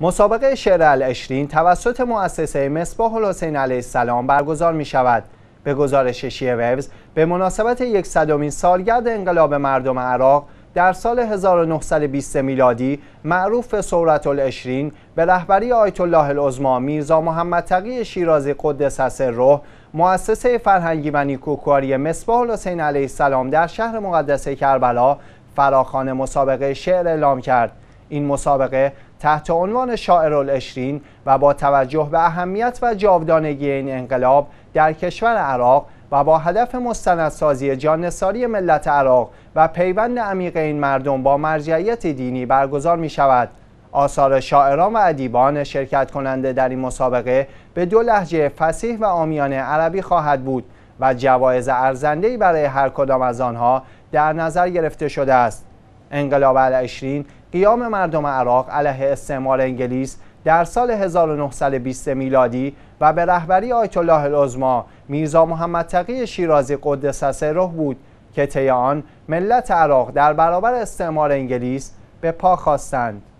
مسابقه شعر العشرین توسط مؤسسه مصباح الحسین علیه السلام برگزار می شود. به گزارش ویوز به مناسبت یک صدومین سالگرد انقلاب مردم عراق در سال 1920 میلادی معروف به سورت العشرین به رهبری آیت الله العظما میرزا محمد تقی شیرازی قدس سره مؤسسه فرهنگی و نیکوکاری مصباح الحسین علیه السلام در شهر مقدس کربلا فراخان مسابقه شعر اعلام کرد این مسابقه تحت عنوان شاعر الاشرین و با توجه به اهمیت و جاودانگی این انقلاب در کشور عراق و با هدف مستندسازی جانساری ملت عراق و پیوند عمیق این مردم با مرجعیت دینی برگزار می شود. آثار شاعران و ادیبان شرکت کننده در این مسابقه به دو لحجه فسیح و آمیانه عربی خواهد بود و جوایز ارزندهی برای هر کدام از آنها در نظر گرفته شده است. انقلاب العشرین قیام مردم عراق علیه استعمار انگلیس در سال 1920 میلادی و به رهبری آیت الله العظما میرزا محمد تقی شیرازی قدس سره بود که تیان ملت عراق در برابر استعمار انگلیس به پا خواستند